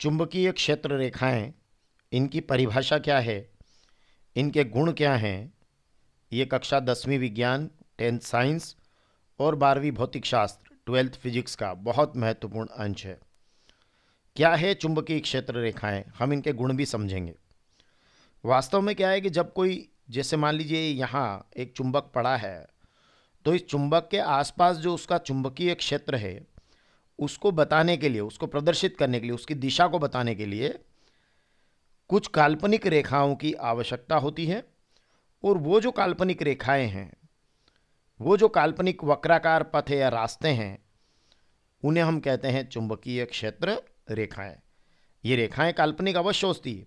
चुंबकीय क्षेत्र रेखाएं इनकी परिभाषा क्या है इनके गुण क्या हैं ये कक्षा दसवीं विज्ञान टेंथ साइंस और बारहवीं भौतिक शास्त्र ट्वेल्थ फिजिक्स का बहुत महत्वपूर्ण अंश है क्या है चुंबकीय क्षेत्र रेखाएं हम इनके गुण भी समझेंगे वास्तव में क्या है कि जब कोई जैसे मान लीजिए यहाँ एक चुंबक पड़ा है तो इस चुंबक के आसपास जो उसका चुंबकीय क्षेत्र है उसको बताने के लिए उसको प्रदर्शित करने के लिए उसकी दिशा को बताने के लिए कुछ काल्पनिक रेखाओं की आवश्यकता होती है और वो जो काल्पनिक रेखाएं हैं वो जो काल्पनिक वक्राकार पथ या रास्ते हैं उन्हें हम कहते हैं चुंबकीय क्षेत्र रेखाएं ये रेखाएं काल्पनिक अवश्य होती है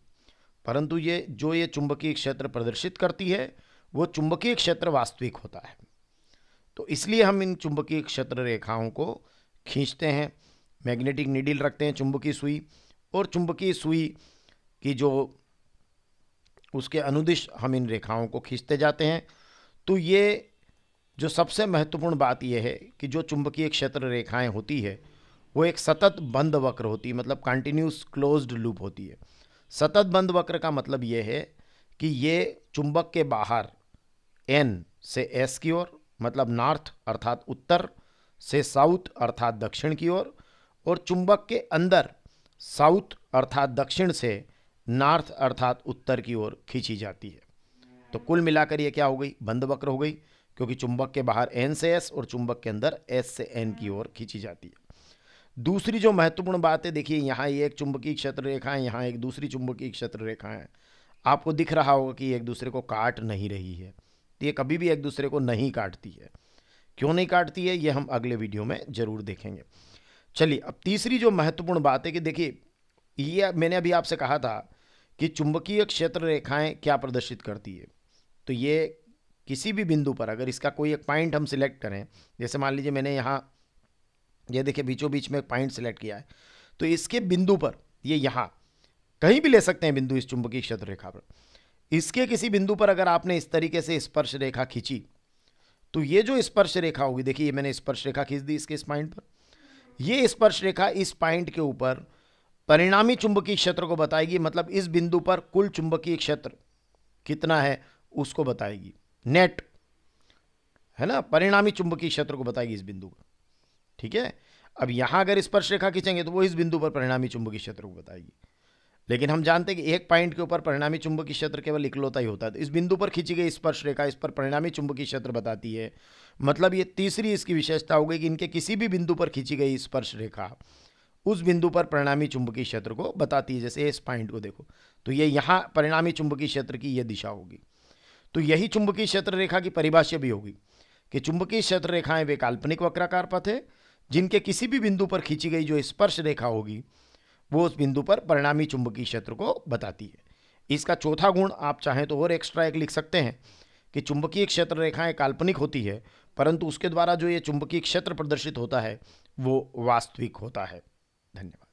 परंतु ये जो ये चुंबकीय क्षेत्र प्रदर्शित करती है वो चुंबकीय क्षेत्र वास्तविक होता है तो इसलिए हम इन चुंबकीय क्षेत्र रेखाओं को खींचते हैं मैग्नेटिक नीडिल रखते हैं चुंबकीय सुई और चुंबकीय सुई की जो उसके अनुदिश हम इन रेखाओं को खींचते जाते हैं तो ये जो सबसे महत्वपूर्ण बात यह है कि जो चुंबकीय क्षेत्र रेखाएं होती है वो एक सतत बंद वक्र होती है मतलब कंटिन्यूस क्लोज्ड लूप होती है सतत बंद वक्र का मतलब ये है कि ये चुंबक के बाहर एन से एस की ओर मतलब नॉर्थ अर्थात उत्तर से साउथ अर्थात दक्षिण की ओर और, और चुंबक के अंदर साउथ अर्थात दक्षिण से नॉर्थ अर्थात उत्तर की ओर खींची जाती है तो कुल मिलाकर ये क्या हो गई बंद वक्र हो गई क्योंकि चुंबक के बाहर एन से एस और चुंबक के अंदर एस से एन की ओर खींची जाती है दूसरी जो महत्वपूर्ण बात है देखिए यहाँ एक चुंबकीय क्षेत्र रेखा है यहाँ एक दूसरी चुंबकीय क्षेत्र रेखा है आपको दिख रहा होगा कि एक दूसरे को काट नहीं रही है तो ये कभी भी एक दूसरे को नहीं काटती है क्यों नहीं काटती है ये हम अगले वीडियो में ज़रूर देखेंगे चलिए अब तीसरी जो महत्वपूर्ण बात है कि देखिए ये मैंने अभी आपसे कहा था कि चुंबकीय क्षेत्र रेखाएं क्या प्रदर्शित करती है तो ये किसी भी बिंदु पर अगर इसका कोई एक पॉइंट हम सिलेक्ट करें जैसे मान लीजिए मैंने यहाँ ये देखिए बीचों बीच में एक पॉइंट सिलेक्ट किया है तो इसके बिंदु पर ये यहाँ कहीं भी ले सकते हैं बिंदु इस चुंबकीय क्षेत्र रेखा पर इसके किसी बिंदु पर अगर आपने इस तरीके से स्पर्श रेखा खींची तो ये जो स्पर्श रेखा होगी देखिए ये मैंने स्पर्श रेखा खींच दी इसके इस पॉइंट पर ये स्पर्श रेखा इस पॉइंट के ऊपर परिणामी चुंबकीय क्षेत्र को बताएगी मतलब इस बिंदु पर कुल चुंबकीय क्षेत्र कितना है उसको बताएगी नेट है ना परिणामी चुंबकीय क्षेत्र को बताएगी इस बिंदु पर ठीक है अब यहां अगर स्पर्श रेखा खींचेंगे तो वो इस बिंदु पर परिणामी चुंबकीय क्षेत्र को बताएगी लेकिन हम जानते हैं कि एक पॉइंट के ऊपर परिणामी चुंबकीय क्षेत्र केवल इकलौता ही होता है तो इस बिंदु पर खींची गई स्पर्श रेखा इस पर परिणामी चुंबकीय क्षेत्र बताती है मतलब ये तीसरी इसकी विशेषता हो गई कि इनके किसी भी बिंदु पर खींची गई स्पर्श रेखा उस बिंदु पर परिणामी चुंबकीय क्षेत्र को बताती है जैसे इस पॉइंट को देखो तो ये यहाँ परिणामी चुंबकीय क्षेत्र की यह दिशा होगी तो यही चुंबकीय क्षेत्र रेखा की परिभाषा भी होगी कि चुंबकीय क्षेत्र रेखाएं वे काल्पनिक वक्राकार पथ है जिनके किसी भी बिंदु पर खींची गई जो स्पर्श रेखा होगी वो उस बिंदु पर परिणामी चुंबकीय क्षेत्र को बताती है इसका चौथा गुण आप चाहें तो और एक्स्ट्रा एक लिख सकते हैं कि चुंबकीय क्षेत्र रेखाएं काल्पनिक होती है परंतु उसके द्वारा जो ये चुंबकीय क्षेत्र प्रदर्शित होता है वो वास्तविक होता है धन्यवाद